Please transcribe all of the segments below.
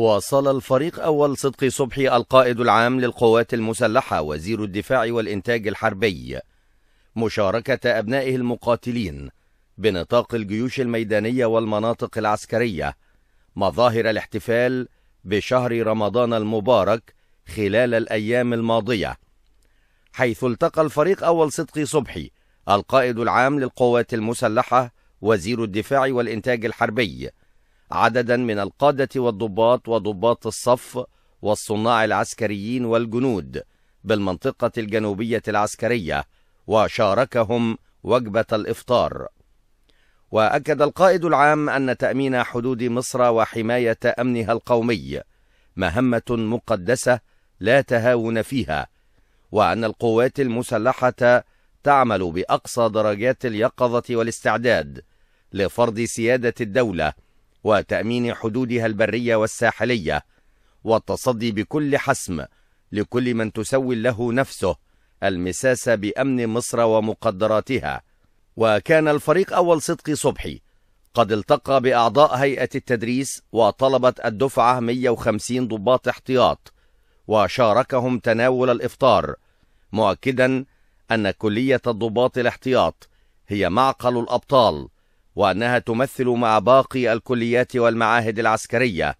واصل الفريق أول صدقي صبحي القائد العام للقوات المسلحة وزير الدفاع والإنتاج الحربي مشاركة أبنائه المقاتلين بنطاق الجيوش الميدانية والمناطق العسكرية مظاهر الاحتفال بشهر رمضان المبارك خلال الأيام الماضية حيث التقى الفريق أول صدقي صبحي القائد العام للقوات المسلحة وزير الدفاع والإنتاج الحربي عددا من القادة والضباط وضباط الصف والصناع العسكريين والجنود بالمنطقة الجنوبية العسكرية وشاركهم وجبة الإفطار وأكد القائد العام أن تأمين حدود مصر وحماية أمنها القومي مهمة مقدسة لا تهاون فيها وأن القوات المسلحة تعمل بأقصى درجات اليقظة والاستعداد لفرض سيادة الدولة وتأمين حدودها البرية والساحلية والتصدي بكل حسم لكل من تسول له نفسه المساس بأمن مصر ومقدراتها وكان الفريق أول صدق صبحي قد التقى بأعضاء هيئة التدريس وطلبة الدفعة 150 ضباط احتياط وشاركهم تناول الإفطار مؤكدا أن كلية الضباط الاحتياط هي معقل الأبطال وأنها تمثل مع باقي الكليات والمعاهد العسكرية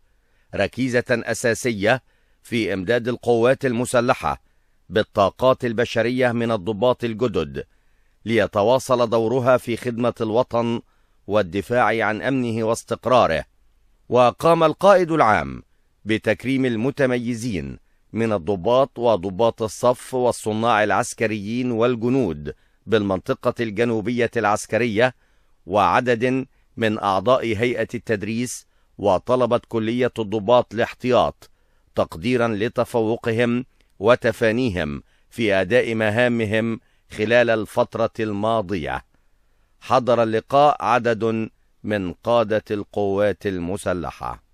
ركيزة أساسية في إمداد القوات المسلحة بالطاقات البشرية من الضباط الجدد ليتواصل دورها في خدمة الوطن والدفاع عن أمنه واستقراره وقام القائد العام بتكريم المتميزين من الضباط وضباط الصف والصناع العسكريين والجنود بالمنطقة الجنوبية العسكرية وعدد من أعضاء هيئة التدريس وطلبة كلية الضباط الاحتياط تقديرا لتفوقهم وتفانيهم في أداء مهامهم خلال الفترة الماضية. حضر اللقاء عدد من قادة القوات المسلحة